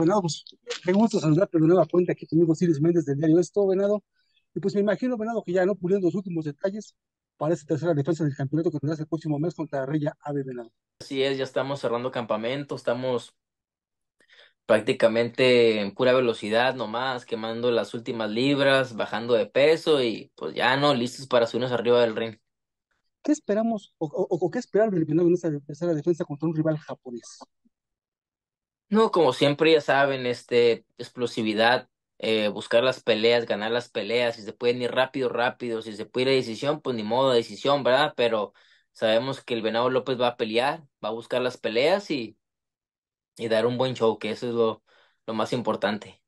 Venado, pues me gusta saludarte de nueva cuenta aquí conmigo Siris Méndez del diario Esto, Venado. Y pues me imagino, Venado, que ya no puliendo los últimos detalles para esta tercera defensa del campeonato que tendrá el próximo mes contra Reya Ave Venado. Así es, ya estamos cerrando campamento, estamos prácticamente en pura velocidad nomás, quemando las últimas libras, bajando de peso y pues ya no, listos para subirnos arriba del ring. ¿Qué esperamos o, qué esperar del Venado en esta tercera defensa contra un rival japonés? No, como siempre ya saben, este, explosividad, eh, buscar las peleas, ganar las peleas, si se pueden ir rápido, rápido, si se puede ir a decisión, pues ni modo, de decisión, ¿verdad? Pero sabemos que el Venado López va a pelear, va a buscar las peleas y, y dar un buen show, que eso es lo, lo más importante.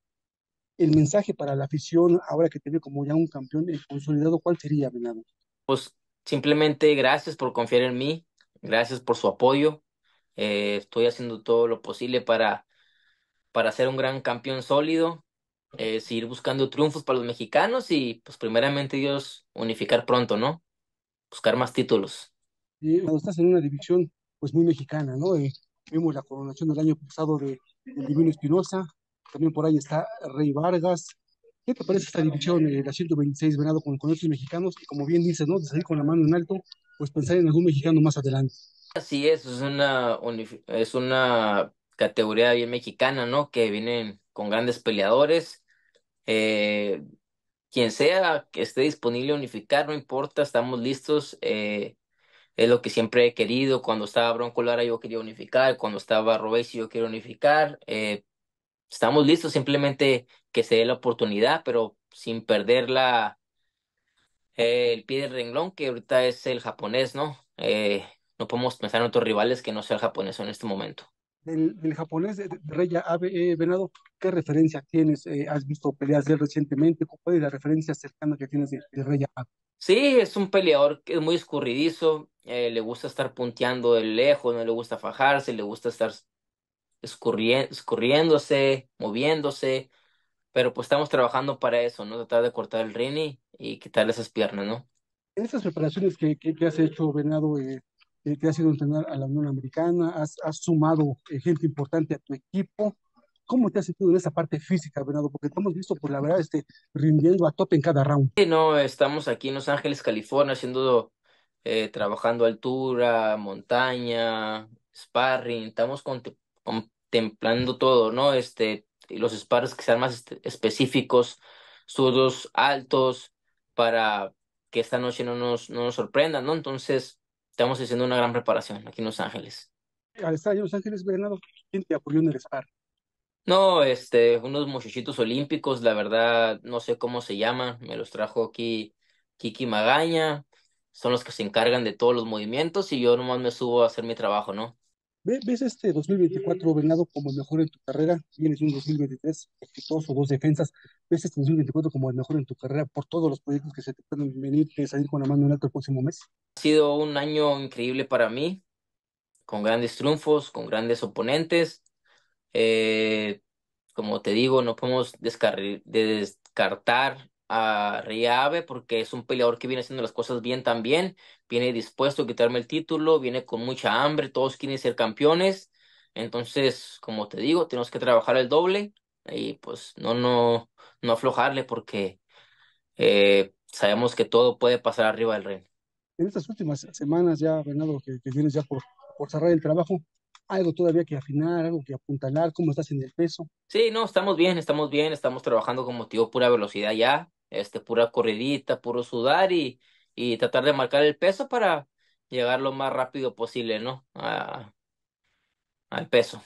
El mensaje para la afición, ahora que tiene como ya un campeón consolidado, ¿cuál sería, Venado? Pues simplemente gracias por confiar en mí, gracias por su apoyo, eh, estoy haciendo todo lo posible para, para ser un gran campeón sólido, eh, seguir buscando triunfos para los mexicanos y, pues, primeramente, Dios, unificar pronto, ¿no? Buscar más títulos. cuando estás en una división, pues, muy mexicana, ¿no? Eh, vimos la coronación del año pasado de, del Divino Espinosa, también por ahí está Rey Vargas. ¿Qué te parece esta división, eh, la 126 venado con, con otros mexicanos? Y como bien dices, ¿no? De salir con la mano en alto, pues pensar en algún mexicano más adelante. Así es, es una, una categoría bien mexicana, ¿no? Que vienen con grandes peleadores. Eh, quien sea que esté disponible a unificar, no importa, estamos listos. Eh, es lo que siempre he querido. Cuando estaba Bronco Lara yo quería unificar, cuando estaba Robesi yo quiero unificar. Eh, estamos listos, simplemente que se dé la oportunidad, pero sin perder la, el pie del renglón, que ahorita es el japonés, ¿no? no podemos pensar en otros rivales que no sea el japonés en este momento. Del, japonés, de, eh, Reya Abe, ah, eh, Venado, ¿qué referencia tienes? Eh, ¿Has visto peleas de él recientemente? ¿Cuál es la referencia cercana que tienes de, Reya Abe? Sí, es un peleador que es muy escurridizo, le gusta estar punteando de lejos, no le gusta fajarse, le gusta estar escurriéndose, moviéndose, pero pues estamos trabajando para eso, ¿no? Tratar de cortar el rini y quitarle esas piernas, ¿no? En esas preparaciones que, has hecho, Venado, eh, eh, que has ido a entrenar a la Unión Americana, has, sumado eh, gente importante a tu equipo. ¿Cómo te has sentido en esa parte física, Bernardo? Porque te hemos visto, por pues, la verdad, este, rindiendo a tope en cada round. Sí, no, estamos aquí en Los Ángeles, California, haciendo, eh, trabajando altura, montaña, sparring, estamos contemplando todo, ¿no? Este, los spars que sean más este, específicos, sudos altos, para que esta noche no nos, no nos sorprendan, ¿no? Entonces, estamos haciendo una gran preparación aquí en Los Ángeles. Al estadio Los Ángeles, Bernardo, ¿quién te apoyó en el SPAR? No, este, unos muchachitos olímpicos, la verdad, no sé cómo se llaman, me los trajo aquí Kiki Magaña, son los que se encargan de todos los movimientos y yo nomás me subo a hacer mi trabajo, ¿no? ¿Ves este 2024 venado como el mejor en tu carrera? Tienes un 2023 exitoso, dos defensas. ¿Ves este 2024 como el mejor en tu carrera por todos los proyectos que se te pueden venir y salir con la mano en alto el próximo mes? Ha sido un año increíble para mí, con grandes triunfos, con grandes oponentes. Eh, como te digo, no podemos descartar a Ave porque es un peleador que viene haciendo las cosas bien también, viene dispuesto a quitarme el título, viene con mucha hambre, todos quieren ser campeones. Entonces, como te digo, tenemos que trabajar el doble y pues no, no, no aflojarle porque eh, sabemos que todo puede pasar arriba del rey. En estas últimas semanas ya, Bernardo, que, que vienes ya por, por cerrar el trabajo, algo todavía que afinar, algo que apuntalar, cómo estás en el peso. Sí, no, estamos bien, estamos bien, estamos trabajando con motivo pura velocidad ya, este, pura corridita, puro sudar y, y tratar de marcar el peso para llegar lo más rápido posible, ¿no? A, al peso.